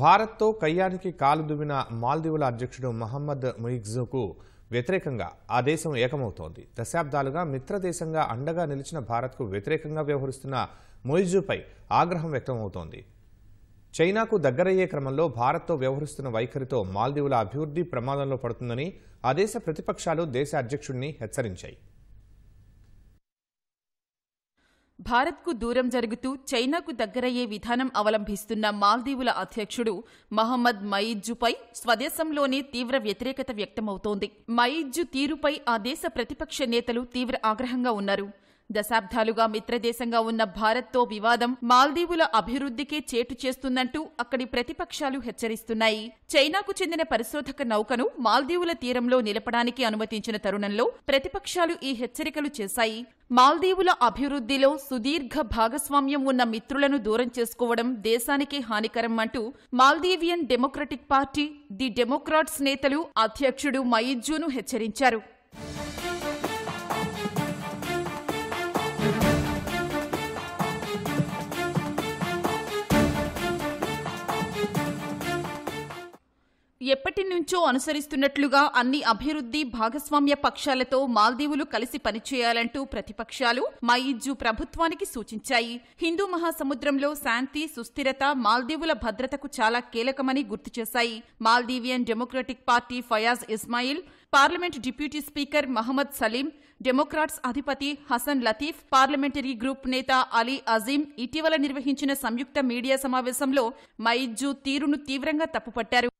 భారత్తో కయ్యానికి కాలు దువ్విన మాల్దీవుల అధ్యక్షుడు మహమ్మద్ ముయిగ్జుకు వ్యతిరేకంగా ఆ దేశం ఏకమవుతోంది దశాబ్దాలుగా మిత్రదేశంగా అండగా నిలిచిన భారత్కు వ్యతిరేకంగా వ్యవహరిస్తున్న మొయిజుపై ఆగ్రహం వ్యక్తమవుతోంది చైనాకు దగ్గరయ్యే క్రమంలో భారత్తో వ్యవహరిస్తున్న వైఖరితో మాల్దీవుల అభివృద్ధి ప్రమాదంలో పడుతుందని ఆ దేశ ప్రతిపక్షాలు దేశ అధ్యక్షుడిని హెచ్చరించాయి భారత్కు దూరం జరుగుతూ చైనాకు దగ్గరయ్యే విధానం అవలంబిస్తున్న మాల్దీవుల అధ్యక్షుడు మహమ్మద్ మయిజ్జుపై స్వదేశంలోనే తీవ్ర వ్యతిరేకత వ్యక్తమవుతోంది మయిజ్జు తీరుపై ఆ దేశ ప్రతిపక్ష నేతలు తీవ్ర ఆగ్రహంగా ఉన్నారు దశాబ్దాలుగా మిత్రదేశంగా ఉన్న భారత్తో వివాదం మాల్దీవుల అభివృద్ధికే చేటు చేస్తుందంటూ అక్కడి ప్రతిపక్షాలు హెచ్చరిస్తున్నాయి చైనాకు చెందిన పరిశోధక నౌకను మాల్దీవుల తీరంలో నిలపడానికి అనుమతించిన తరుణంలో ప్రతిపక్షాలు ఈ హెచ్చరికలు చేశాయి మాల్దీవుల అభివృద్ధిలో సుదీర్ఘ భాగస్వామ్యం ఉన్న మిత్రులను దూరం చేసుకోవడం దేశానికే హానికరం అంటూ Maldivian Democratic Party the Democrats నేతలు అధ్యక్షుడు మయిజ్జును హెచ్చరించారు ఎప్పటి నుంచో అనుసరిస్తున్నట్లుగా అన్ని అభివృద్ధి భాగస్వామ్య పక్షాలతో మాల్దీవులు కలిసి పనిచేయాలంటూ ప్రతిపక్షాలు మయిజ్జు ప్రభుత్వానికి సూచించాయి హిందూ మహాసముద్రంలో శాంతి సుస్థిరత మాల్దీవుల భద్రతకు చాలా కీలకమని గుర్తు చేశాయి Maldivian Democratic Party Fayaz Ismail parliament deputy speaker Mohamed Saleem Democrats అధిపతి హసన్ లతీఫ్ పార్లమెంటరీ గ్రూప్ నేత అలీ అజీం ఇటీవల నిర్వహించిన సంయుక్త మీడియా సమావేశంలో మైజ్జు తీరును తీవ్రంగా తప్పుపట్టారు